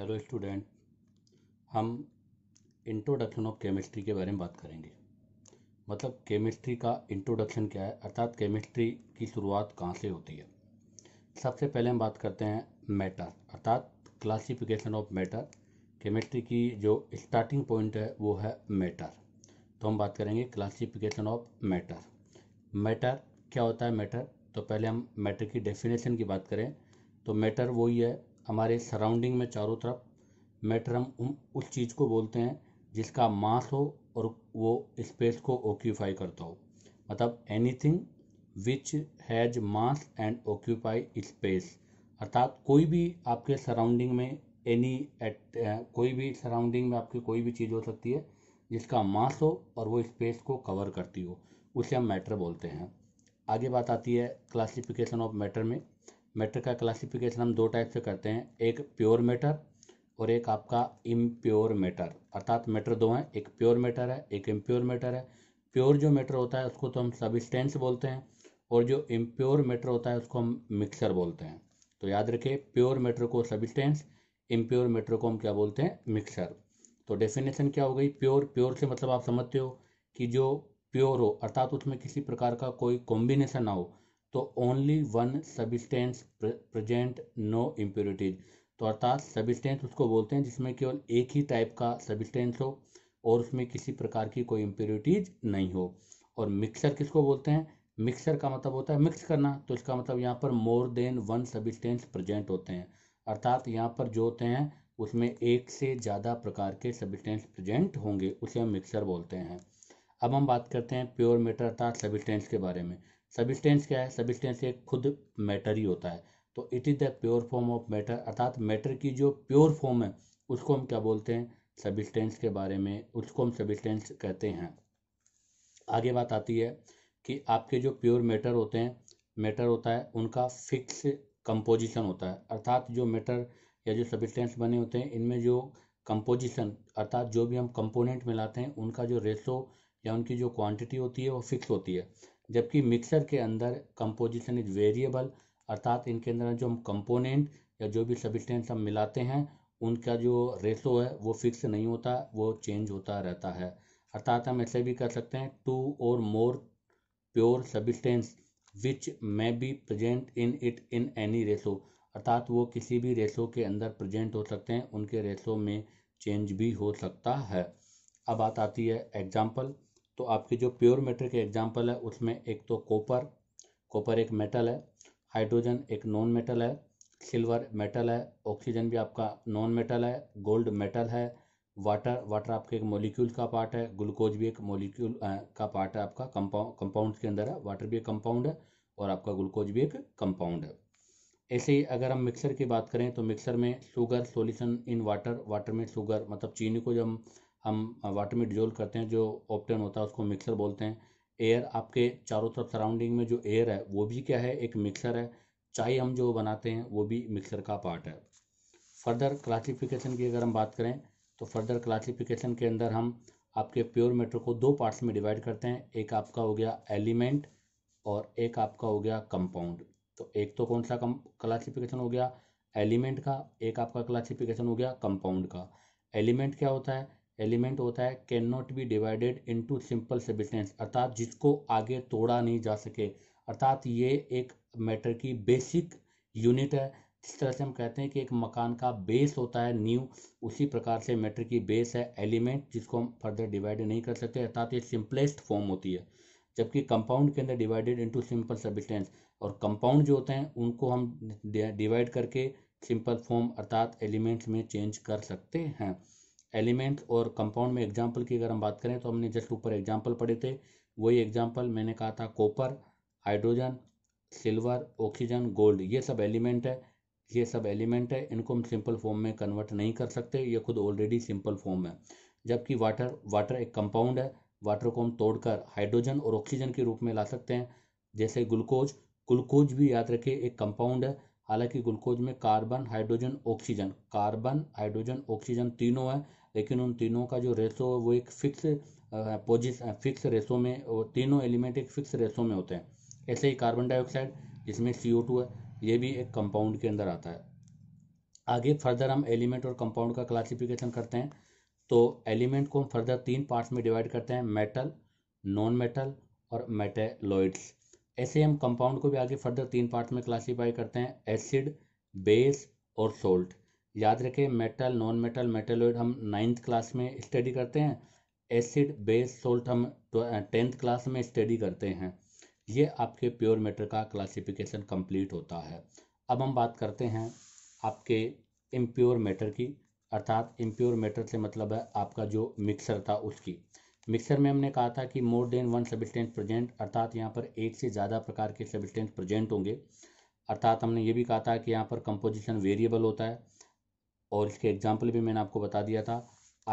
hello student हम introduction of chemistry के बारे में बात करेंगे मतलब केमिस्ट्री का इंट्रोडक्शन क्या है अर्थात केमिस्ट्री की शुरुआत कहाँ से होती है सबसे पहले हम बात करते हैं मैटर अर्थात क्लासिफिकेशन ऑफ मैटर केमिस्ट्री की जो स्टार्टिंग पॉइंट है वो है मैटर तो हम बात करेंगे क्लासिफिकेशन ऑफ मैटर मैटर क्या होता है मैटर तो पहले हम मैटर की डेफिनेशन की बात करें तो मैटर वही है हमारे सराउंडिंग में चारों तरफ मैटर हम उस चीज़ को बोलते हैं जिसका मास हो और वो स्पेस को ऑक्यूपाई करता हो मतलब anything which has mass and occupy space अर्थात कोई भी आपके सराउंडिंग में एनी एट कोई भी सराउंडिंग में आपकी कोई भी चीज़ हो सकती है जिसका मास हो और वो स्पेस को कवर करती हो उसे हम मैटर बोलते हैं आगे बात आती है क्लासिफिकेशन ऑफ मैटर में मेटर का क्लासिफिकेशन हम दो टाइप से करते हैं एक प्योर मेटर और एक आपका इम्प्योर मेटर अर्थात मेटर दो हैं एक प्योर मेटर है एक इम्प्योर मेटर है प्योर जो मेटर होता है उसको तो हम सबिस्टेंस बोलते हैं और जो इम्प्योर मेटर होता है उसको हम मिक्सर बोलते हैं तो याद रखिए प्योर मेटर को सबिस्टेंस इम्प्योर मेटर को हम क्या बोलते हैं मिक्सर तो डेफिनेशन क्या हो गई प्योर प्योर से मतलब आप समझते हो कि जो प्योर हो अर्थात उसमें किसी प्रकार का कोई कॉम्बिनेशन ना हो तो only one substance present no impurities तो अर्थात सबिस्टेंस उसको बोलते हैं जिसमें केवल एक ही टाइप का सबिस्टेंस हो और उसमें किसी प्रकार की कोई इम्प्योरिटीज नहीं हो और मिक्सर किसको बोलते हैं मिक्सर का मतलब होता है मिक्स करना तो इसका मतलब यहाँ पर more than one substance present होते हैं अर्थात यहाँ पर जो होते हैं उसमें एक से ज़्यादा प्रकार के सबिस्टेंस प्रेजेंट होंगे उसे हम मिक्सर बोलते हैं अब हम बात करते हैं प्योर मेटर अर्थात सबिस्टेंस के बारे में सबिस्टेंस क्या है सबिस्टेंस एक खुद मैटर ही होता है तो it is the pure form of matter अर्थात मैटर की जो प्योर फॉर्म है उसको हम क्या बोलते हैं सबिस्टेंस के बारे में उसको हम सबिस्टेंस कहते हैं आगे बात आती है कि आपके जो प्योर मैटर होते हैं मैटर होता है उनका फिक्स कंपोजिशन होता है अर्थात जो मैटर या जो सबिस्टेंस बने होते हैं इनमें जो कंपोजिशन अर्थात जो भी हम कंपोनेंट मिलाते हैं उनका जो रेशो या उनकी जो क्वांटिटी होती है वो फिक्स होती है जबकि मिक्सर के अंदर कंपोजिशन इज वेरिएबल अर्थात इनके अंदर जो हम कंपोनेंट या जो भी सबिस्टेंस हम मिलाते हैं उनका जो रेशो है वो फिक्स नहीं होता वो चेंज होता रहता है अर्थात हम ऐसे भी कर सकते हैं two or more pure substance which may be present in it in any ratio अर्थात वो किसी भी रेशो के अंदर प्रजेंट हो सकते हैं उनके रेशो में चेंज भी हो सकता है अब बात आती है एग्जाम्पल तो आपकी जो प्योर मेटर के एग्जाम्पल है उसमें एक तो कॉपर कॉपर एक मेटल है हाइड्रोजन एक नॉन मेटल है सिल्वर मेटल है ऑक्सीजन भी आपका नॉन मेटल है गोल्ड मेटल है वाटर वाटर आपके एक मोलिक्यूल का पार्ट है ग्लूकोज भी एक मोलिक्यूल का पार्ट है आपका कंपाउंड कंपाउंड के अंदर है वाटर भी एक कंपाउंड है और आपका ग्लूकोज भी एक कंपाउंड है ऐसे ही अगर हम मिक्सर की बात करें तो मिक्सर में sugar solution in water water में शुगर मतलब चीनी को जब हम वाटर में डिजोल्व करते हैं जो ऑप्टन होता है उसको मिक्सर बोलते हैं एयर आपके चारों तरफ सराउंडिंग में जो एयर है वो भी क्या है एक मिक्सर है चाय हम जो बनाते हैं वो भी मिक्सर का पार्ट है फर्दर क्लासिफिकेशन की अगर हम बात करें तो फर्दर क्लासिफिकेशन के अंदर हम आपके प्योर मेटर को दो पार्ट्स में डिवाइड करते हैं एक आपका हो गया एलिमेंट और एक आपका हो गया कंपाउंड तो एक तो कौन सा कम क्लासिफिकेशन हो गया एलिमेंट का एक आपका क्लासिफिकेशन हो गया कंपाउंड का एलिमेंट क्या होता है एलिमेंट होता है can not be divided into simple substance अर्थात जिसको आगे तोड़ा नहीं जा सके अर्थात ये एक मैटर की बेसिक यूनिट है जिस तरह से हम कहते हैं कि एक मकान का बेस होता है न्यू उसी प्रकार से मैटर की बेस है एलिमेंट जिसको हम फर्दर डिवाइड नहीं कर सकते अर्थात ये सिंपलेस्ट फॉर्म होती है जबकि कंपाउंड के अंदर डिवाइडेड इनटू सिंपल सबिस्टेंस और कंपाउंड जो होते हैं उनको हम डिवाइड करके सिंपल फॉर्म अर्थात एलिमेंट्स में चेंज कर सकते हैं एलिमेंट और कंपाउंड में एग्जाम्पल की अगर हम बात करें तो हमने जस्ट ऊपर एग्जाम्पल पढ़े थे वही एग्जाम्पल मैंने कहा था copper hydrogen silver oxygen gold ये सब एलिमेंट है ये सब एलिमेंट है इनको हम सिंपल फॉर्म में कन्वर्ट नहीं कर सकते ये खुद ऑलरेडी सिंपल फॉर्म है जबकि वाटर वाटर एक कंपाउंड है वाटर को हम तोड़कर हाइड्रोजन और ऑक्सीजन के रूप में ला सकते हैं जैसे ग्लूकोज ग्लूकोज भी याद रखिए एक कंपाउंड है हालांकि ग्लूकोज में carbon hydrogen oxygen carbon hydrogen oxygen तीनों है लेकिन उन तीनों का जो रेसो वो एक फिक्स पोजिस फिक्स रेसो में तीनों एलिमेंट एक फिक्स रेसो में होते हैं ऐसे ही कार्बन डाइऑक्साइड जिसमें सी है ये भी एक कंपाउंड के अंदर आता है आगे फर्दर हम एलिमेंट और कंपाउंड का क्लासिफिकेशन करते हैं तो एलिमेंट को हम फर्दर तीन पार्ट्स में डिवाइड करते हैं मेटल नॉन मेटल और मेटेलॉइड्स ऐसे हम कंपाउंड को भी आगे फर्दर तीन पार्ट्स में क्लासीफाई करते हैं एसिड बेस और सोल्ट याद रखें मेटल नॉन मेटल मेटेलोइड हम नाइन्थ क्लास में स्टडी करते हैं एसिड बेस सोल्ट हम टेंथ क्लास में स्टडी करते हैं ये आपके प्योर मेटर का क्लासिफिकेशन कंप्लीट होता है अब हम बात करते हैं आपके इम्प्योर मेटर की अर्थात इम्प्योर मेटर से मतलब है आपका जो मिक्सर था उसकी मिक्सर में हमने कहा था कि more than one substance present अर्थात यहाँ पर एक से ज़्यादा प्रकार के सबिस्टेंस प्रेजेंट होंगे अर्थात हमने ये भी कहा था कि यहाँ पर कंपोजिशन वेरिएबल होता है और इसके एग्जाम्पल भी मैंने आपको बता दिया था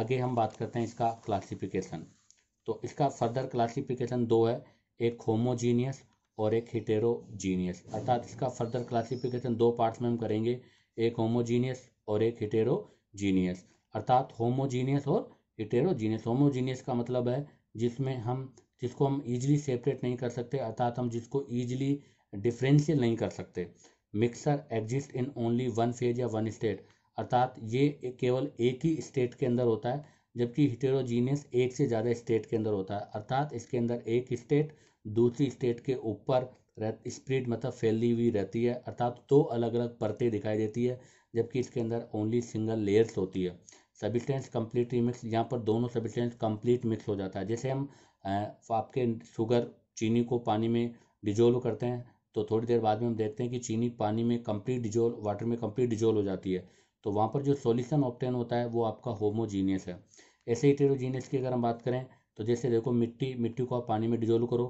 आगे हम बात करते हैं इसका क्लासिफिकेशन तो इसका फर्दर क्लासिफिकेशन दो है एक होमोजीनियस और एक हिटेरोजीनियस अर्थात इसका फर्दर क्लासिफिकेशन दो पार्ट्स में हम करेंगे एक होमोजीनियस और एक हिटेरोजीनियस अर्थात होमोजीनियस और हिटेरोजीनियस होमोजीनियस का मतलब है जिसमें हम जिसको हम ईजिली सेपरेट नहीं कर सकते अर्थात हम जिसको ईजिली डिफ्रेंशियल नहीं कर सकते mixture exist in only one phase या वन स्टेट अर्थात ये केवल एक ही स्टेट के अंदर होता है जबकि हिटेरोजीनियस एक से ज़्यादा स्टेट के अंदर होता है अर्थात इसके अंदर एक स्टेट दूसरी स्टेट के ऊपर स्प्रिड मतलब फैली हुई रहती है अर्थात दो अलग अलग परतें दिखाई देती है जबकि इसके अंदर ओनली सिंगल लेयर्स होती है सबिस्टेंस कम्प्लीट रिमिक्स यहाँ पर दोनों सबिस्टेंस कम्प्लीट मिक्स हो जाता है जैसे हम आपके शुगर चीनी को पानी में डिजोल्व करते हैं तो थोड़ी देर बाद में हम देखते हैं कि चीनी पानी में कंप्लीट डिजोल्व वाटर में कम्प्लीट डिजोल्व हो जाती है तो वहाँ पर जो सोल्यूशन ऑप्टेन होता है वो आपका होमोजीनियस है ऐसे हीटेरोजीनियस की अगर हम बात करें तो जैसे देखो मिट्टी मिट्टी को आप पानी में डिजोल्व करो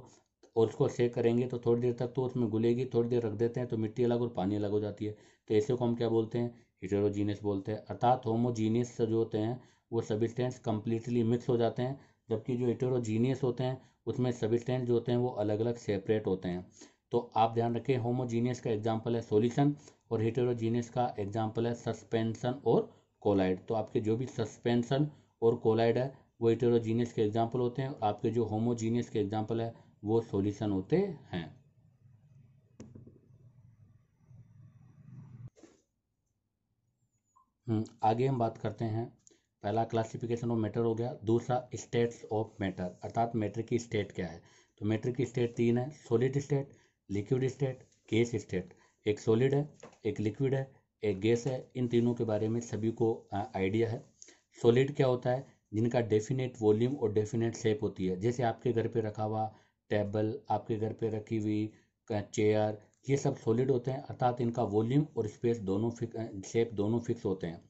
और उसको सेक करेंगे तो थोड़ी देर तक तो उसमें गुलेगी थोड़ी देर रख देते हैं तो मिट्टी अलग और पानी अलग हो जाती है तो ऐसे को हम क्या बोलते हैं हिटेरोजीनियस बोलते हैं अर्थात होमोजीनियस जो होते हैं वो सबिस्टेंस कम्प्लीटली मिक्स हो जाते हैं जबकि जो हिटेरोजीनियस होते हैं उसमें सबिस्टेंस जो होते हैं वो अलग अलग सेपरेट होते हैं तो आप ध्यान रखें होमोजीनियस का एग्जाम्पल है सोल्यूशन और हेटेरोजीनियस का एग्जाम्पल है सस्पेंसन और कोलाइड तो आपके जो भी सस्पेंसन और कोलाइड है वो हेटेरोजीनियस के एग्जाम्पल होते हैं और आपके जो होमोजीनियस के एग्जाम्पल है वो सोल्यूशन होते हैं हम्म, आगे हम बात करते हैं पहला क्लासिफिकेशन ऑफ मैटर हो गया दूसरा स्टेट्स ऑफ मैटर अर्थात मैटर की स्टेट क्या है तो मैटर की स्टेट तीन है solid state liquid state gas state एक सॉलिड है एक लिक्विड है एक गैस है इन तीनों के बारे में सभी को आइडिया है सॉलिड क्या होता है जिनका डेफिनेट वॉल्यूम और डेफिनेट शेप होती है जैसे आपके घर पे रखा हुआ टेबल आपके घर पे रखी हुई चेयर ये सब सॉलिड होते हैं अर्थात इनका वॉल्यूम और स्पेस दोनों शेप दोनों फिक्स होते हैं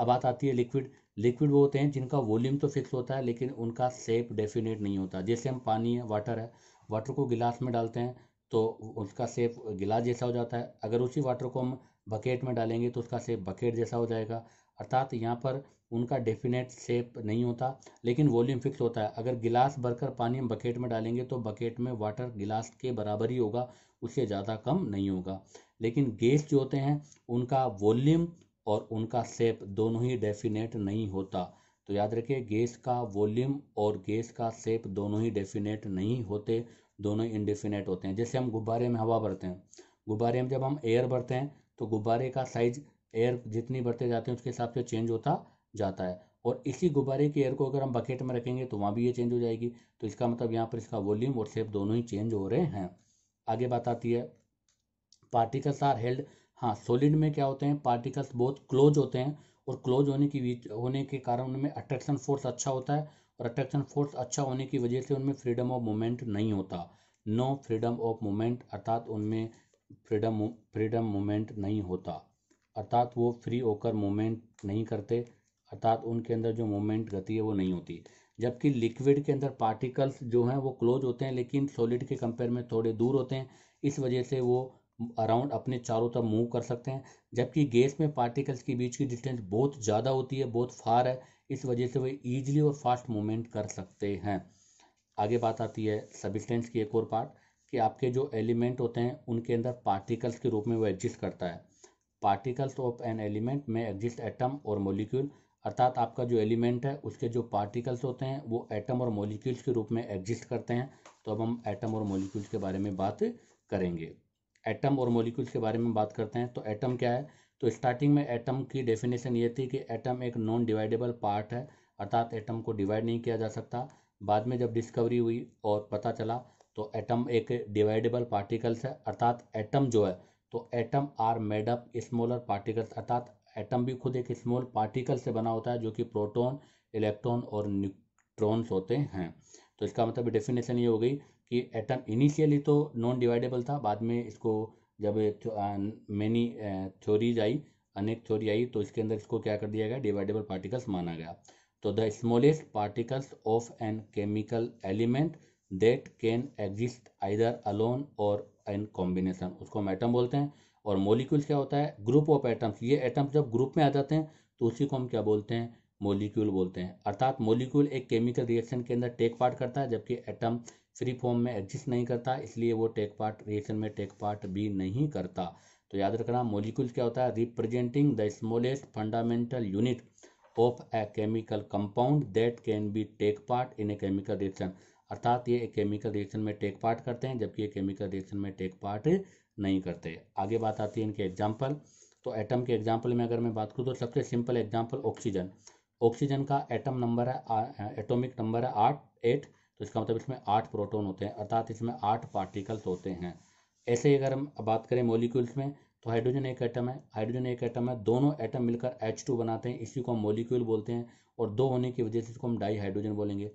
अब बात आती है लिक्विड लिक्विड वो होते हैं जिनका वॉल्यूम तो फिक्स होता है लेकिन उनका शेप डेफिनेट नहीं होता जैसे हम पानी है वाटर है वाटर को गिलास में डालते हैं तो उसका सेप गिलास जैसा हो जाता है अगर उसी वाटर को हम बकेट में डालेंगे तो उसका सेप बकेट जैसा हो जाएगा अर्थात यहाँ पर उनका डेफिनेट सेप नहीं होता लेकिन वॉल्यूम फिक्स होता है अगर गिलास भरकर पानी हम बकेट में डालेंगे तो बकेट में वाटर गिलास के बराबर ही होगा उससे ज़्यादा कम नहीं होगा लेकिन गैस जो होते हैं उनका वॉल्यूम और उनका सेप दोनों ही डेफिनेट नहीं होता तो याद रखिए गैस का वॉल्यूम और गैस का सेप दोनों ही डेफिनेट नहीं होते दोनों इंडिफिनेट होते हैं जैसे हम गुब्बारे में हवा भरते हैं गुब्बारे में जब हम एयर भरते हैं तो गुब्बारे का साइज एयर जितनी बढ़ते जाते हैं उसके हिसाब से चेंज होता जाता है और इसी गुब्बारे की एयर को अगर हम बकेट में रखेंगे तो वहाँ भी ये चेंज हो जाएगी तो इसका मतलब यहाँ पर इसका वॉल्यूम और शेप दोनों ही चेंज हो रहे हैं आगे बात आती है पार्टिकल्स आर हेल्ड हाँ सॉलिड में क्या होते हैं पार्टिकल्स बहुत क्लोज होते हैं और क्लोज होने की होने के कारण उनमें अट्रैक्शन फोर्स अच्छा होता है और अट्रैक्शन फोर्स अच्छा होने की वजह से उनमें फ्रीडम ऑफ मूवमेंट नहीं होता नो फ्रीडम ऑफ मूवमेंट अर्थात उनमें फ्रीडम फ्रीडम मूवमेंट नहीं होता अर्थात वो फ्री होकर मूवमेंट नहीं करते अर्थात उनके अंदर जो मूवमेंट गति है वो नहीं होती जबकि लिक्विड के अंदर पार्टिकल्स जो हैं वो क्लोज होते हैं लेकिन सॉलिड के कंपेयर में थोड़े दूर होते हैं इस वजह से वो अराउंड अपने चारों तरफ मूव कर सकते हैं जबकि गैस में पार्टिकल्स के बीच की डिस्टेंस बहुत ज़्यादा होती है बहुत फार है इस वजह से वे ईजिली और फास्ट मूवमेंट कर सकते हैं आगे बात आती है सबिस्टेंस की एक और पार्ट कि आपके जो एलिमेंट होते हैं उनके अंदर पार्टिकल्स के रूप में वो एग्जिस्ट करता है पार्टिकल्स ऑफ एन एलिमेंट में एग्जिस्ट एटम और मोलिक्यूल अर्थात आपका जो एलिमेंट है उसके जो पार्टिकल्स होते हैं वो एटम और मोलिक्यूल्स के रूप में एग्जिस्ट करते हैं तो अब हम एटम और मोलिक्यूल्स के बारे में बात करेंगे एटम और मोलिक्यूल्स के बारे में बात करते हैं तो एटम क्या है तो स्टार्टिंग में एटम की डेफिनेशन ये थी कि एटम एक नॉन डिवाइडेबल पार्ट है अर्थात एटम को डिवाइड नहीं किया जा सकता बाद में जब डिस्कवरी हुई और पता चला तो एटम एक डिवाइडेबल पार्टिकल्स है अर्थात एटम जो है तो atom are made up smaller particles अर्थात एटम भी खुद एक स्मॉल पार्टिकल से बना होता है जो कि प्रोटॉन इलेक्ट्रॉन और न्यूट्रॉन्स होते हैं तो इसका मतलब डेफिनेशन ये हो गई कि एटम इनिशियली तो नॉन डिवाइडेबल था बाद में इसको जब मेनी थ्योरीज आई अनेक थ्योरी आई तो इसके अंदर इसको क्या कर दिया गया डिवाइडेबल पार्टिकल्स माना गया तो the smallest particles of an chemical element that can exist either alone or in combination उसको हम एटम बोलते हैं और मोलिक्यूल क्या होता है ग्रुप ऑफ एटम्स ये एटम्स जब ग्रुप में आ जाते हैं तो उसी को हम क्या बोलते हैं मोलिक्यूल बोलते हैं अर्थात मोलिक्यूल एक केमिकल रिएक्शन के अंदर टेक पार्ट करता है जबकि एटम फ्री फॉर्म में एग्जिस्ट नहीं करता इसलिए वो टेक पार्ट रिएक्शन में टेक पार्ट भी नहीं करता तो याद रखना मोलिकुल क्या होता है representing the smallest fundamental unit of a chemical compound that can be take part in a chemical reaction अर्थात ये केमिकल रिएक्शन में टेक पार्ट करते हैं जबकि ये केमिकल रिएक्शन में टेक पार्ट नहीं करते आगे बात आती है इनके एग्जाम्पल तो एटम के एग्जाम्पल में अगर मैं बात करूँ तो सबसे सिंपल एग्जाम्पल ऑक्सीजन ऑक्सीजन का एटम नंबर है एटोमिक नंबर है आठ एट तो इसका मतलब इसमें आठ प्रोटोन होते हैं अर्थात इसमें आठ पार्टिकल्स होते हैं ऐसे ही अगर हम बात करें मोलिक्यूल्स में तो हाइड्रोजन एक एटम है हाइड्रोजन एक एटम है दोनों एटम मिलकर एच टू बनाते हैं इसी को हम मोलिक्यूल बोलते हैं और दो होने की वजह से इसको हम डाई हाइड्रोजन बोलेंगे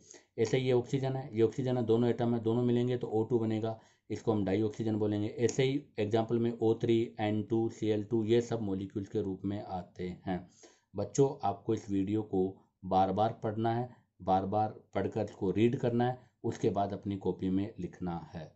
ऐसे ही ये ऑक्सीजन है ये ऑक्सीजन है दोनों एटम है दोनों मिलेंगे तो ओ टू बनेगा इसको हम डाई ऑक्सीजन बोलेंगे ऐसे ही एग्जाम्पल में O three N two C L two ये सब मोलिक्यूल्स के रूप में आते हैं बच्चों आपको इस वीडियो को बार बार पढ़ना है बार बार पढ़कर उसको रीड करना है उसके बाद अपनी कॉपी में लिखना है